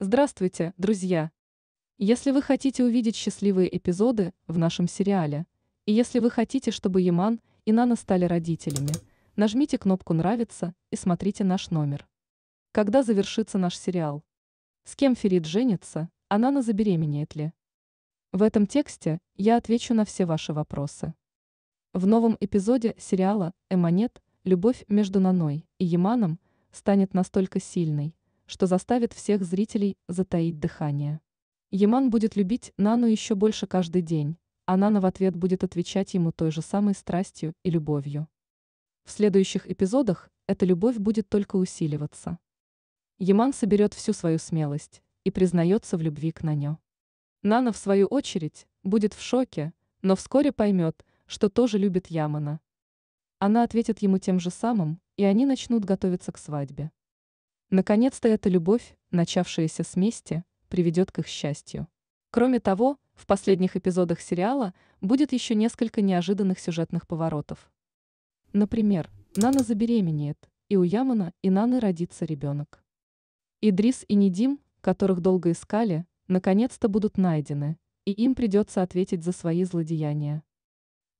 Здравствуйте, друзья! Если вы хотите увидеть счастливые эпизоды в нашем сериале, и если вы хотите, чтобы Яман и Нана стали родителями, нажмите кнопку «Нравится» и смотрите наш номер. Когда завершится наш сериал? С кем Ферид женится, а Нана забеременеет ли? В этом тексте я отвечу на все ваши вопросы. В новом эпизоде сериала «Эмонет» любовь между Наной и Яманом станет настолько сильной, что заставит всех зрителей затаить дыхание. Яман будет любить Нану еще больше каждый день, а Нана в ответ будет отвечать ему той же самой страстью и любовью. В следующих эпизодах эта любовь будет только усиливаться. Яман соберет всю свою смелость и признается в любви к Наню. Нана, в свою очередь, будет в шоке, но вскоре поймет, что тоже любит Ямана. Она ответит ему тем же самым, и они начнут готовиться к свадьбе. Наконец-то эта любовь, начавшаяся с мести, приведет к их счастью. Кроме того, в последних эпизодах сериала будет еще несколько неожиданных сюжетных поворотов. Например, Нана забеременеет, и у Ямана и Наны родится ребенок. Идрис и Недим, которых долго искали, наконец-то будут найдены, и им придется ответить за свои злодеяния.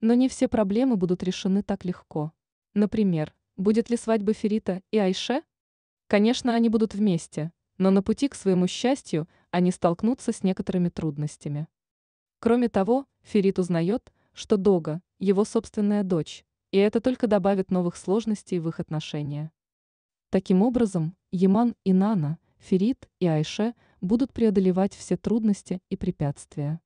Но не все проблемы будут решены так легко. Например, будет ли свадьба Ферита и Айше, Конечно, они будут вместе, но на пути к своему счастью они столкнутся с некоторыми трудностями. Кроме того, Ферит узнает, что Дога – его собственная дочь, и это только добавит новых сложностей в их отношения. Таким образом, Яман и Нана, Ферит и Айше будут преодолевать все трудности и препятствия.